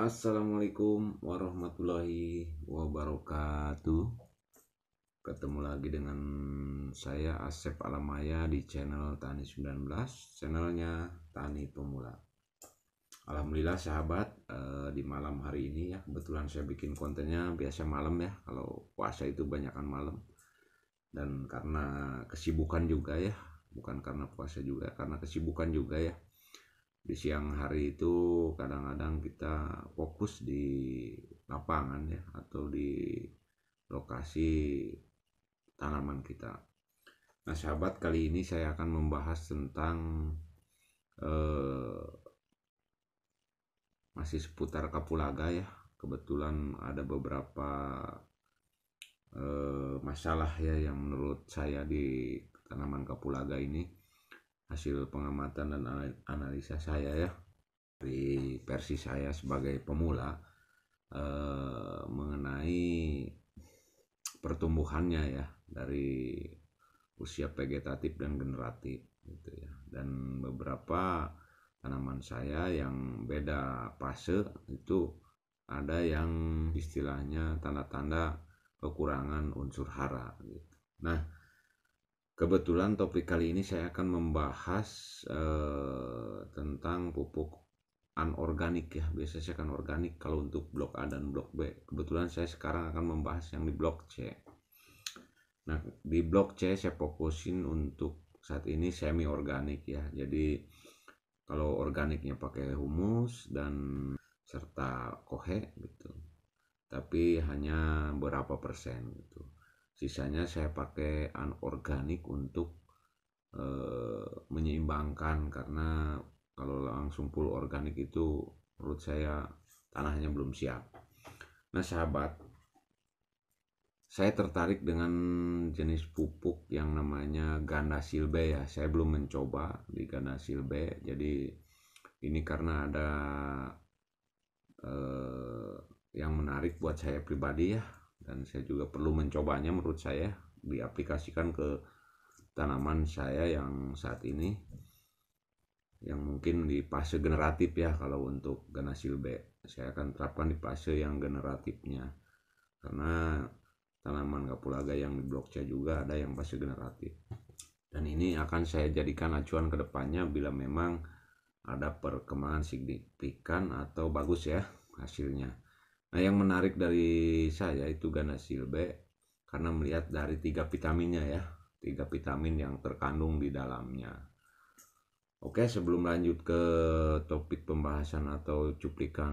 Assalamualaikum warahmatullahi wabarakatuh Ketemu lagi dengan saya Asep Alamaya di channel Tani 19 Channelnya Tani Pemula Alhamdulillah sahabat eh, Di malam hari ini ya Kebetulan saya bikin kontennya biasa malam ya Kalau puasa itu banyakan malam Dan karena kesibukan juga ya Bukan karena puasa juga Karena kesibukan juga ya di siang hari itu kadang-kadang kita fokus di lapangan ya atau di lokasi tanaman kita. Nah, sahabat, kali ini saya akan membahas tentang eh, masih seputar kapulaga ya. Kebetulan ada beberapa eh, masalah ya yang menurut saya di tanaman kapulaga ini hasil pengamatan dan analisa saya ya dari versi saya sebagai pemula eh, mengenai pertumbuhannya ya dari usia vegetatif dan generatif gitu ya dan beberapa tanaman saya yang beda fase itu ada yang istilahnya tanda-tanda kekurangan unsur hara gitu. Nah, Kebetulan topik kali ini saya akan membahas eh, tentang pupuk anorganik ya. Biasanya saya akan organik kalau untuk blok A dan blok B. Kebetulan saya sekarang akan membahas yang di blok C. Nah, di blok C saya fokusin untuk saat ini semi organik ya. Jadi kalau organiknya pakai humus dan serta kohe gitu. Tapi hanya berapa persen gitu sisanya saya pakai anorganik untuk e, menyeimbangkan karena kalau langsung full organik itu menurut saya tanahnya belum siap. Nah sahabat, saya tertarik dengan jenis pupuk yang namanya ganda silbe ya. Saya belum mencoba di ganda silbe, jadi ini karena ada eh, yang menarik buat saya pribadi ya dan saya juga perlu mencobanya menurut saya diaplikasikan ke tanaman saya yang saat ini yang mungkin di fase generatif ya kalau untuk ganasil B saya akan terapkan di fase yang generatifnya karena tanaman kapulaga yang di blok C juga ada yang fase generatif dan ini akan saya jadikan acuan kedepannya bila memang ada perkembangan signifikan atau bagus ya hasilnya Nah, yang menarik dari saya itu Gana Silbe karena melihat dari tiga vitaminnya ya, tiga vitamin yang terkandung di dalamnya. Oke, sebelum lanjut ke topik pembahasan atau cuplikan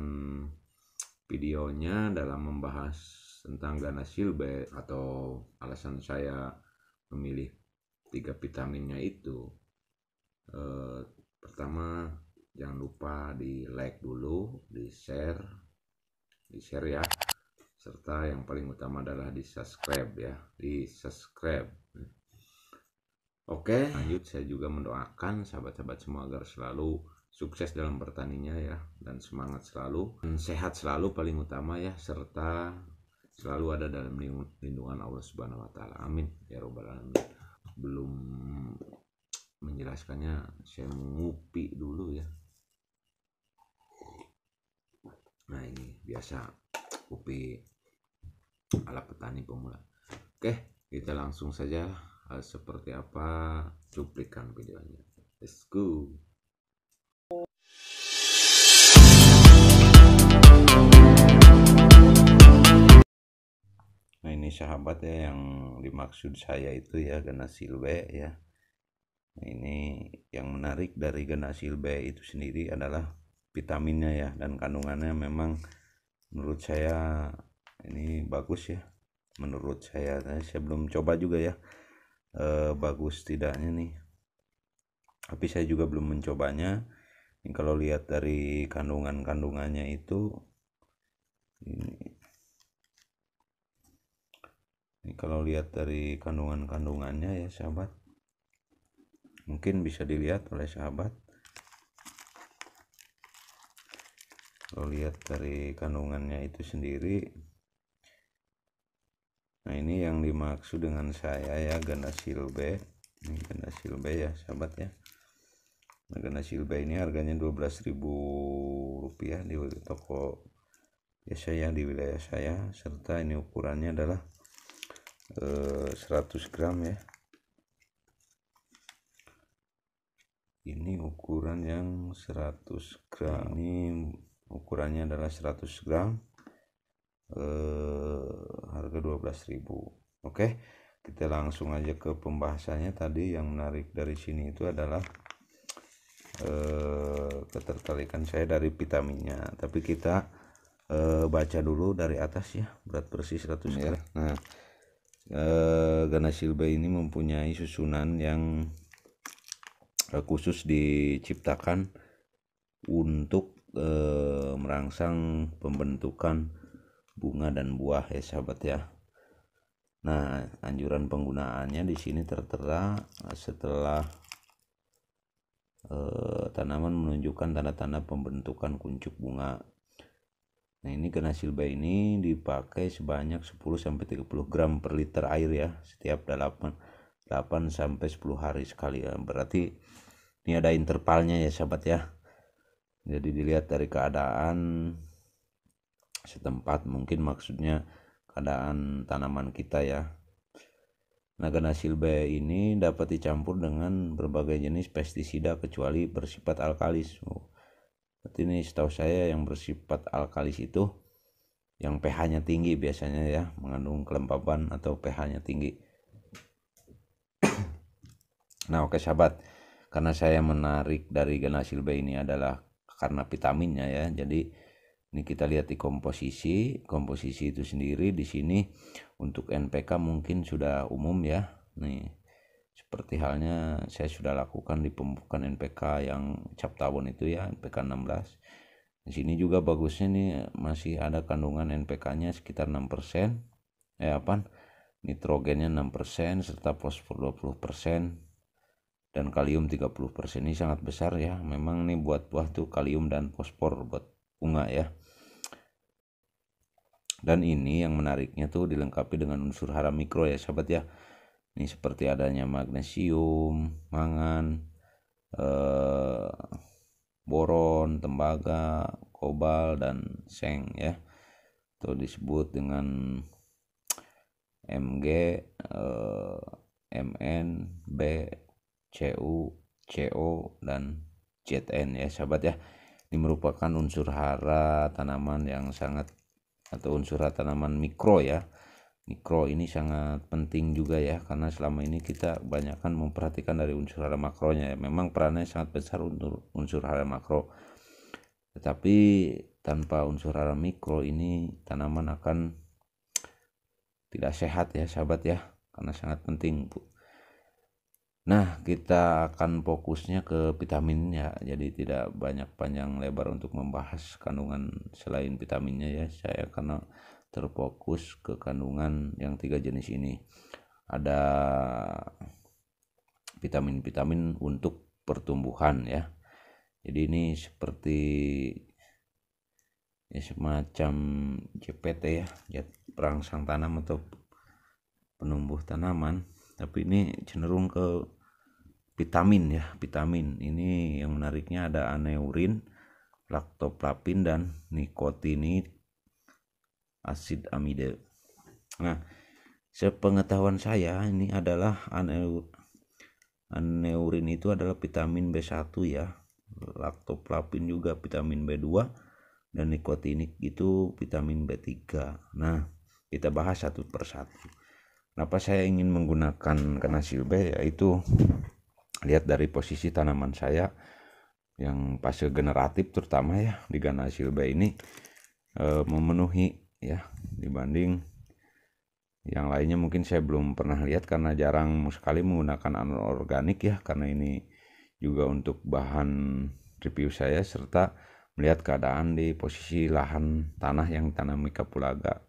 videonya dalam membahas tentang Gana Silbe atau alasan saya memilih tiga vitaminnya itu. Eh, pertama, jangan lupa di like dulu, di share, di share ya serta yang paling utama adalah di subscribe ya di subscribe oke lanjut saya juga mendoakan sahabat-sahabat semua agar selalu sukses dalam bertaninya ya dan semangat selalu dan sehat selalu paling utama ya serta selalu ada dalam lindungan Allah Subhanahu wa taala amin ya robbal alamin belum menjelaskannya saya mengupi dulu ya nah ini biasa kopi ala petani pemula oke kita langsung saja eh, seperti apa cuplikan videonya let's go Nah ini sahabat ya yang dimaksud saya itu ya Gana Silbe ya. Nah, ini yang menarik dari Gana Silbe itu sendiri adalah vitaminnya ya dan kandungannya memang menurut saya ini bagus ya menurut saya saya belum coba juga ya e, bagus tidaknya nih tapi saya juga belum mencobanya ini kalau lihat dari kandungan kandungannya itu ini, ini kalau lihat dari kandungan kandungannya ya sahabat mungkin bisa dilihat oleh sahabat lo lihat dari kandungannya itu sendiri nah ini yang dimaksud dengan saya ya ganda silbe ini ganda silbe ya sahabat ya nah, ganda silbe ini harganya 12.000 rupiah di toko biasa ya di wilayah saya serta ini ukurannya adalah e, eh, 100 gram ya ini ukuran yang 100 gram ini ukurannya adalah 100 gram eh, harga 12.000 oke kita langsung aja ke pembahasannya tadi yang menarik dari sini itu adalah eh, ketertarikan saya dari vitaminnya tapi kita eh, baca dulu dari atas ya berat bersih 100 iya. gram ya. nah eh, ganasilbe ini mempunyai susunan yang eh, khusus diciptakan untuk eh, merangsang pembentukan bunga dan buah ya sahabat ya. Nah, anjuran penggunaannya di sini tertera setelah eh, tanaman menunjukkan tanda-tanda pembentukan kuncup bunga. Nah, ini kena kenasilba ini dipakai sebanyak 10 sampai 30 gram per liter air ya setiap 8 8 sampai 10 hari sekali ya. Berarti ini ada intervalnya ya sahabat ya jadi dilihat dari keadaan setempat mungkin maksudnya keadaan tanaman kita ya Naga silbae ini dapat dicampur dengan berbagai jenis pestisida kecuali bersifat alkalis. Oh, berarti ini setahu saya yang bersifat alkalis itu yang pH-nya tinggi biasanya ya, mengandung kelembaban atau pH-nya tinggi. nah, oke sahabat, karena saya menarik dari Gana ini adalah karena vitaminnya ya jadi ini kita lihat di komposisi komposisi itu sendiri di sini untuk NPK mungkin sudah umum ya nih seperti halnya saya sudah lakukan di pembukaan NPK yang cap tahun itu ya NPK 16 di sini juga bagusnya nih masih ada kandungan NPK-nya sekitar 6% eh apa nitrogennya 6% serta fosfor 20% dan kalium 30% ini sangat besar ya memang nih buat buah tuh kalium dan fosfor buat bunga ya dan ini yang menariknya tuh dilengkapi dengan unsur hara mikro ya sahabat ya ini seperti adanya magnesium mangan eh, boron tembaga kobal dan seng ya itu disebut dengan MG eh, MN B CU, CO, dan ZN ya sahabat ya. Ini merupakan unsur hara tanaman yang sangat atau unsur hara tanaman mikro ya. Mikro ini sangat penting juga ya karena selama ini kita banyakkan memperhatikan dari unsur hara makronya. Ya. Memang perannya sangat besar untuk unsur hara makro. Tetapi tanpa unsur hara mikro ini tanaman akan tidak sehat ya sahabat ya karena sangat penting Nah, kita akan fokusnya ke vitamin ya jadi tidak banyak panjang lebar untuk membahas kandungan selain vitaminnya ya. Saya karena terfokus ke kandungan yang tiga jenis ini. Ada vitamin-vitamin untuk pertumbuhan ya. Jadi ini seperti ya semacam JPT ya, ya perangsang tanam atau penumbuh tanaman, tapi ini cenderung ke vitamin ya vitamin ini yang menariknya ada aneurin laktoplapin dan nikotinid asid amide nah sepengetahuan saya ini adalah aneur aneurin itu adalah vitamin B1 ya laktoplapin juga vitamin B2 dan nikotinik itu vitamin B3 nah kita bahas satu persatu kenapa saya ingin menggunakan kena silbe yaitu lihat dari posisi tanaman saya yang fase generatif terutama ya di Ghana Silba ini e, memenuhi ya dibanding yang lainnya mungkin saya belum pernah lihat karena jarang sekali menggunakan anorganik ya karena ini juga untuk bahan review saya serta melihat keadaan di posisi lahan tanah yang tanami kapulaga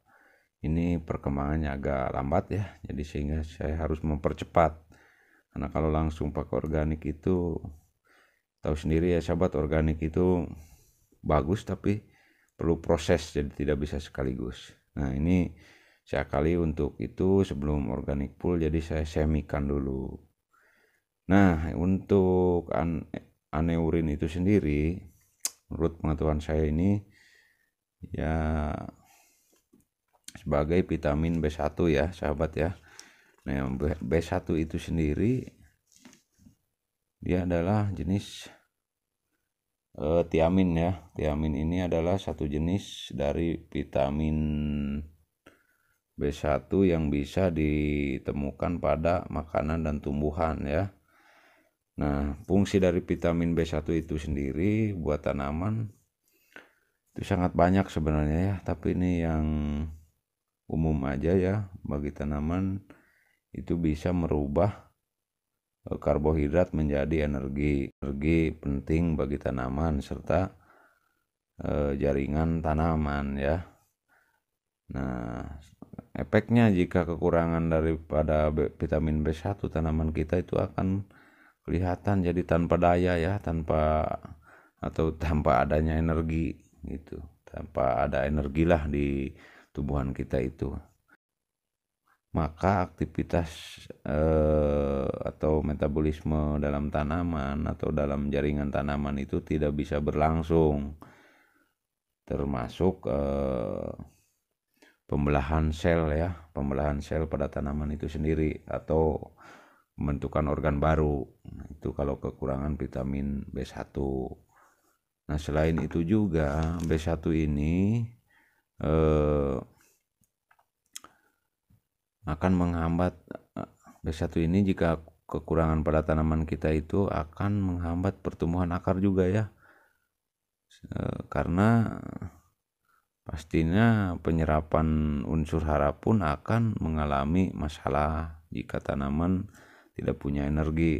ini perkembangannya agak lambat ya jadi sehingga saya harus mempercepat karena kalau langsung pakai organik itu tahu sendiri ya sahabat organik itu bagus tapi perlu proses jadi tidak bisa sekaligus nah ini saya kali untuk itu sebelum organik pool jadi saya semikan dulu nah untuk an aneurin itu sendiri menurut pengetahuan saya ini ya sebagai vitamin B1 ya sahabat ya Nah, B1 itu sendiri dia adalah jenis uh, tiamin ya. Tiamin ini adalah satu jenis dari vitamin B1 yang bisa ditemukan pada makanan dan tumbuhan ya. Nah, fungsi dari vitamin B1 itu sendiri buat tanaman itu sangat banyak sebenarnya ya, tapi ini yang umum aja ya bagi tanaman itu bisa merubah e, karbohidrat menjadi energi. Energi penting bagi tanaman serta e, jaringan tanaman ya. Nah, efeknya jika kekurangan daripada vitamin B1 tanaman kita itu akan kelihatan jadi tanpa daya ya, tanpa atau tanpa adanya energi gitu. Tanpa ada energilah di tubuhan kita itu maka aktivitas eh, atau metabolisme dalam tanaman atau dalam jaringan tanaman itu tidak bisa berlangsung termasuk eh, pembelahan sel ya pembelahan sel pada tanaman itu sendiri atau pembentukan organ baru nah, itu kalau kekurangan vitamin B1 nah selain itu juga B1 ini eh, akan menghambat B1 eh, ini jika kekurangan pada tanaman kita itu akan menghambat pertumbuhan akar juga ya eh, karena pastinya penyerapan unsur hara pun akan mengalami masalah jika tanaman tidak punya energi.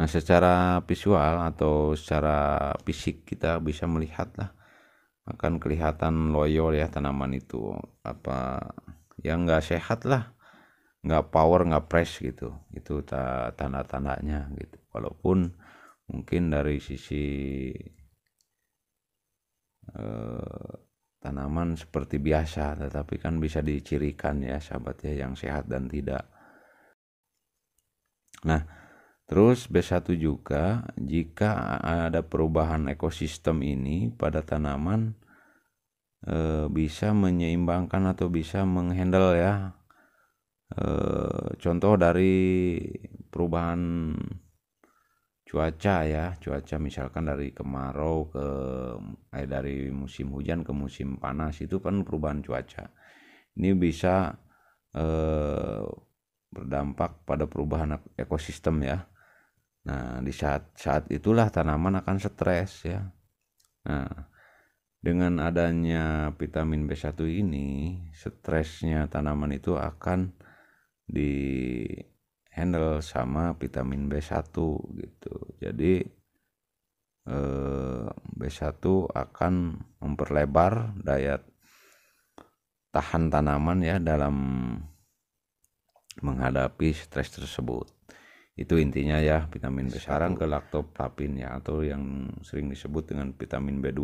Nah, secara visual atau secara fisik kita bisa melihat lah akan kelihatan loyol ya tanaman itu apa yang nggak sehat lah nggak power nggak press gitu itu tanda tandanya gitu walaupun mungkin dari sisi eh, tanaman seperti biasa tetapi kan bisa dicirikan ya sahabatnya yang sehat dan tidak nah terus B1 juga jika ada perubahan ekosistem ini pada tanaman eh, bisa menyeimbangkan atau bisa menghandle ya Eh, contoh dari perubahan cuaca ya cuaca misalkan dari kemarau ke eh, dari musim hujan ke musim panas itu kan perubahan cuaca ini bisa eh, berdampak pada perubahan ekosistem ya nah di saat saat itulah tanaman akan stres ya nah dengan adanya vitamin B1 ini stresnya tanaman itu akan di handle sama vitamin B1 gitu. Jadi eh, B1 akan memperlebar daya tahan tanaman ya dalam menghadapi stres tersebut. Itu intinya ya vitamin B1. Sekarang ke laktoplavin ya atau yang sering disebut dengan vitamin B2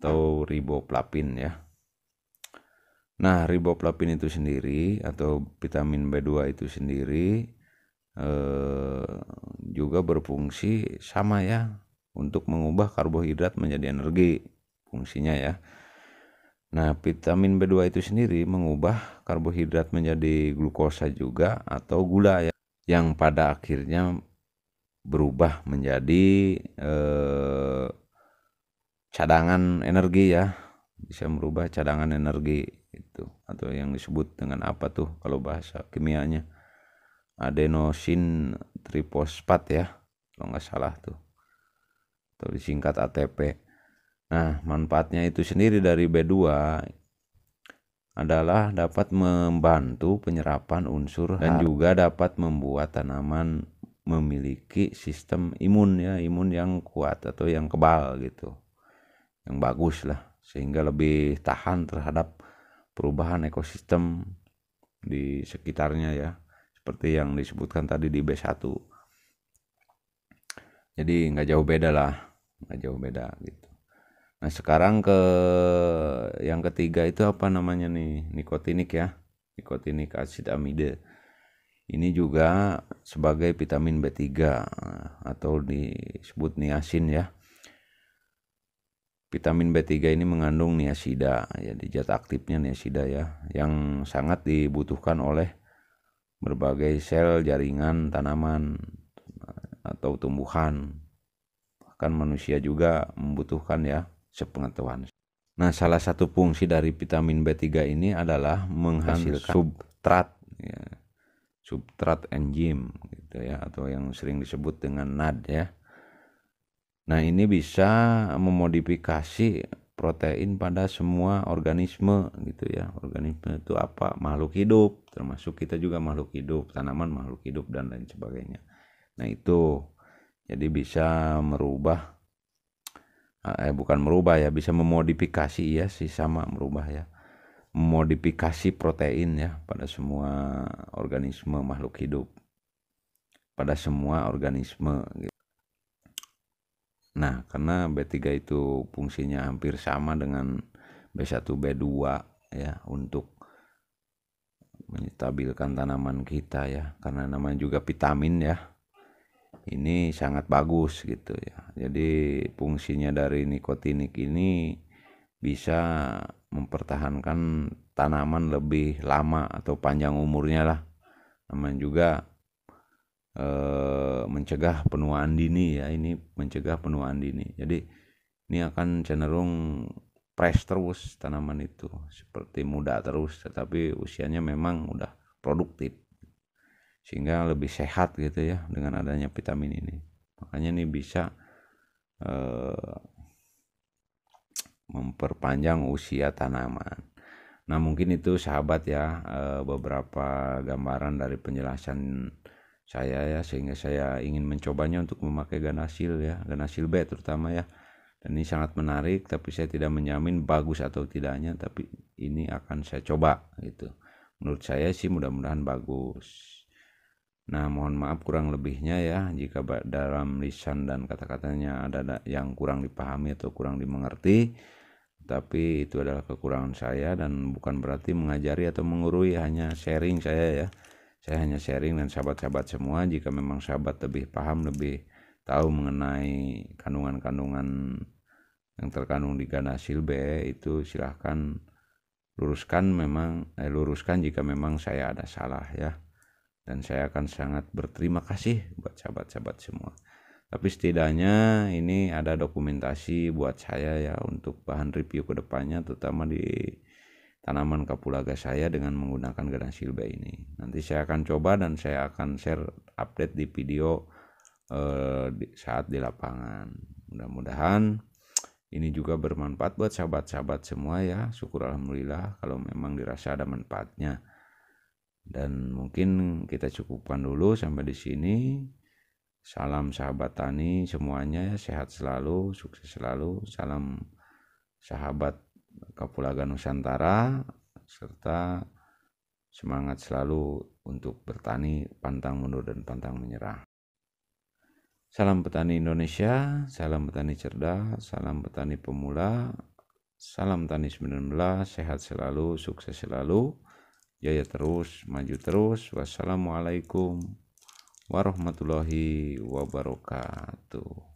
atau ah. riboflavin ya. Nah, riboflavin itu sendiri atau vitamin B2 itu sendiri eh, juga berfungsi sama ya untuk mengubah karbohidrat menjadi energi fungsinya ya. Nah, vitamin B2 itu sendiri mengubah karbohidrat menjadi glukosa juga atau gula ya yang pada akhirnya berubah menjadi eh, cadangan energi ya bisa merubah cadangan energi itu atau yang disebut dengan apa tuh kalau bahasa kimianya adenosin trifosfat ya kalau nggak salah tuh atau disingkat ATP nah manfaatnya itu sendiri dari B2 adalah dapat membantu penyerapan unsur dan juga dapat membuat tanaman memiliki sistem imun ya imun yang kuat atau yang kebal gitu yang bagus lah sehingga lebih tahan terhadap perubahan ekosistem di sekitarnya ya seperti yang disebutkan tadi di B1 jadi nggak jauh beda lah nggak jauh beda gitu nah sekarang ke yang ketiga itu apa namanya nih nikotinik ya nikotinik asid amide ini juga sebagai vitamin B3 atau disebut niacin ya Vitamin B3 ini mengandung niasida, jadi ya, zat aktifnya niacida ya, yang sangat dibutuhkan oleh berbagai sel jaringan tanaman atau tumbuhan. Bahkan manusia juga membutuhkan ya, sepengetahuan. Nah, salah satu fungsi dari vitamin B3 ini adalah menghasilkan substrat ya. Substrat enzim gitu ya atau yang sering disebut dengan NAD ya Nah, ini bisa memodifikasi protein pada semua organisme gitu ya. Organisme itu apa? Makhluk hidup, termasuk kita juga makhluk hidup, tanaman makhluk hidup dan lain sebagainya. Nah, itu jadi bisa merubah eh, eh bukan merubah ya, bisa memodifikasi ya sih sama merubah ya. modifikasi protein ya pada semua organisme makhluk hidup. Pada semua organisme gitu. Nah, karena B3 itu fungsinya hampir sama dengan B1, B2 ya untuk menstabilkan tanaman kita ya karena namanya juga vitamin ya. Ini sangat bagus gitu ya. Jadi fungsinya dari nikotinik ini bisa mempertahankan tanaman lebih lama atau panjang umurnya lah. Namanya juga Eh, mencegah penuaan dini ya ini mencegah penuaan dini jadi ini akan cenderung fresh terus tanaman itu seperti muda terus tetapi usianya memang udah produktif sehingga lebih sehat gitu ya dengan adanya vitamin ini makanya ini bisa eh, memperpanjang usia tanaman nah mungkin itu sahabat ya eh, beberapa gambaran dari penjelasan saya ya sehingga saya ingin mencobanya untuk memakai ganasil ya ganasil B terutama ya dan ini sangat menarik tapi saya tidak menjamin bagus atau tidaknya tapi ini akan saya coba gitu menurut saya sih mudah-mudahan bagus nah mohon maaf kurang lebihnya ya jika dalam lisan dan kata-katanya ada yang kurang dipahami atau kurang dimengerti tapi itu adalah kekurangan saya dan bukan berarti mengajari atau mengurui hanya sharing saya ya saya hanya sharing dan sahabat-sahabat semua jika memang sahabat lebih paham, lebih tahu mengenai kandungan-kandungan yang terkandung di Ganasil B itu silahkan luruskan memang eh, luruskan jika memang saya ada salah ya dan saya akan sangat berterima kasih buat sahabat-sahabat semua tapi setidaknya ini ada dokumentasi buat saya ya untuk bahan review kedepannya terutama di tanaman kapulaga saya dengan menggunakan garam silba ini. Nanti saya akan coba dan saya akan share update di video eh, saat di lapangan. Mudah-mudahan ini juga bermanfaat buat sahabat-sahabat semua ya. Syukur alhamdulillah kalau memang dirasa ada manfaatnya. Dan mungkin kita cukupkan dulu sampai di sini. Salam sahabat tani semuanya, ya, sehat selalu, sukses selalu. Salam sahabat Kapulaga Nusantara serta semangat selalu untuk bertani pantang mundur dan pantang menyerah. Salam petani Indonesia, salam petani cerdas, salam petani pemula, salam tani 19, sehat selalu, sukses selalu, jaya terus, maju terus. Wassalamualaikum warahmatullahi wabarakatuh.